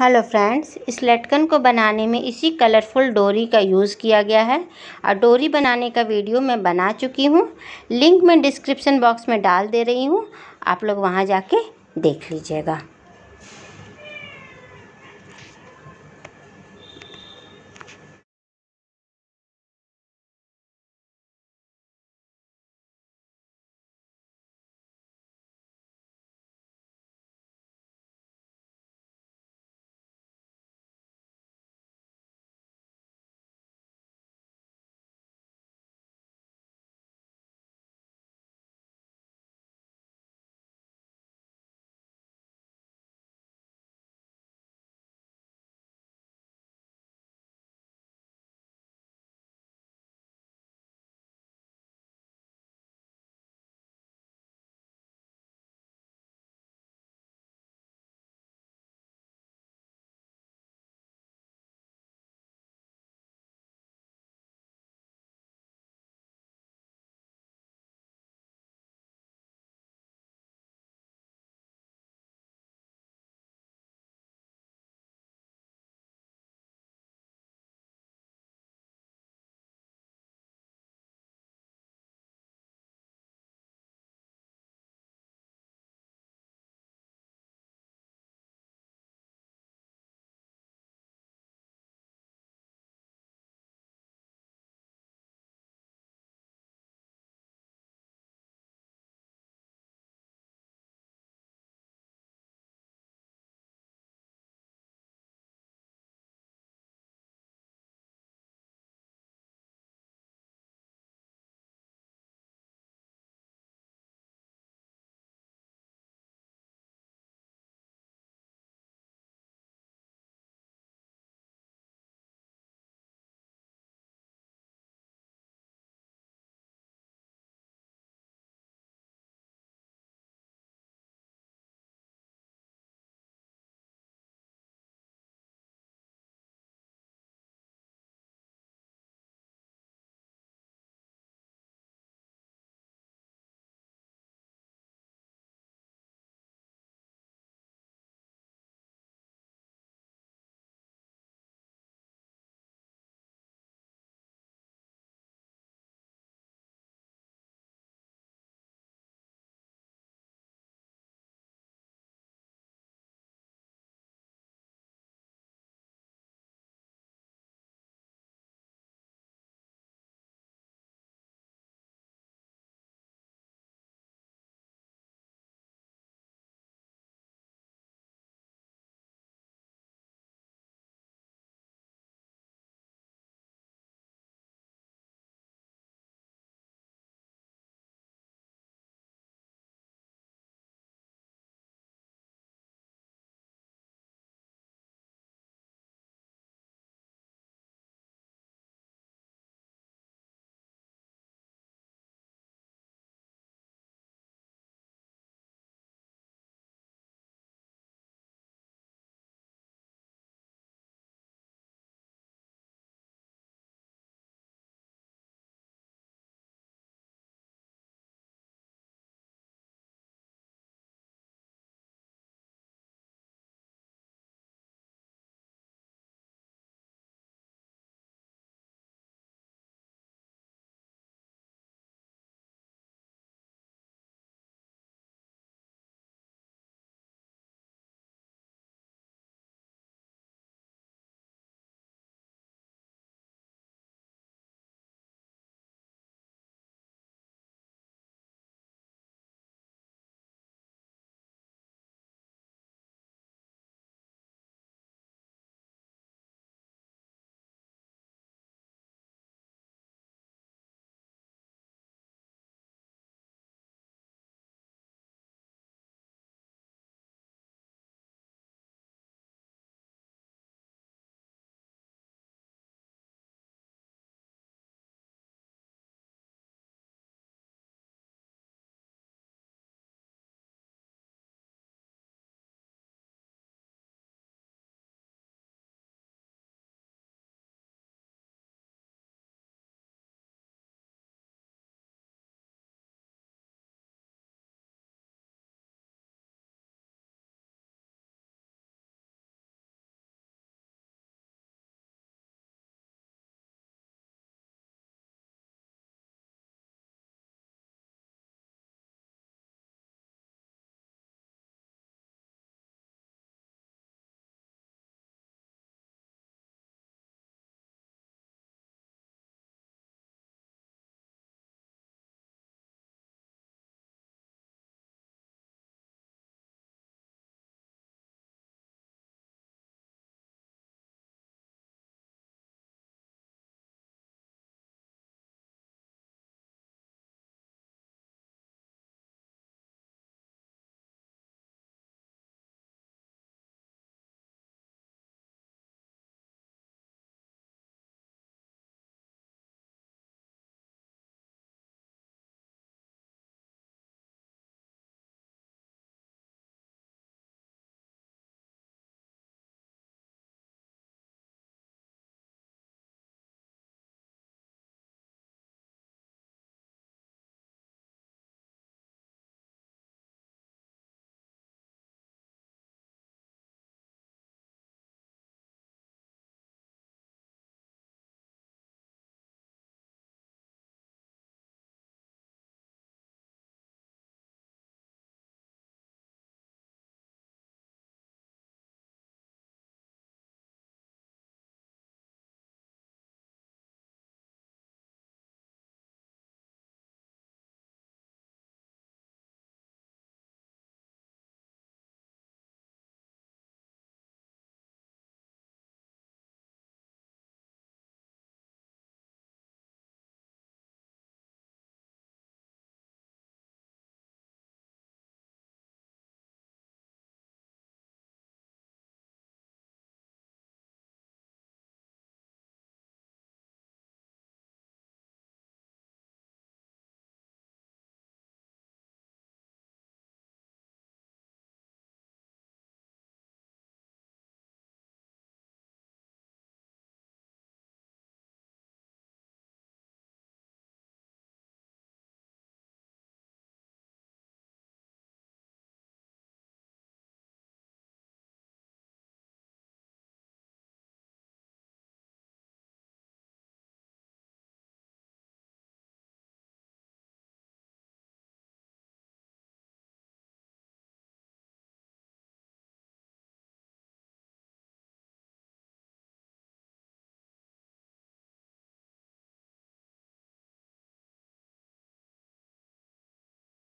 hello friends इस लटकन को बनाने में इसी कलरफुल डोरी का यूज़ किया गया है और डोरी बनाने का वीडियो मैं बना चुकी हूँ लिंक मैं डिस्क्रिप्शन बॉक्स में डाल दे रही हूँ आप लोग वहाँ जाके देख लीजिएगा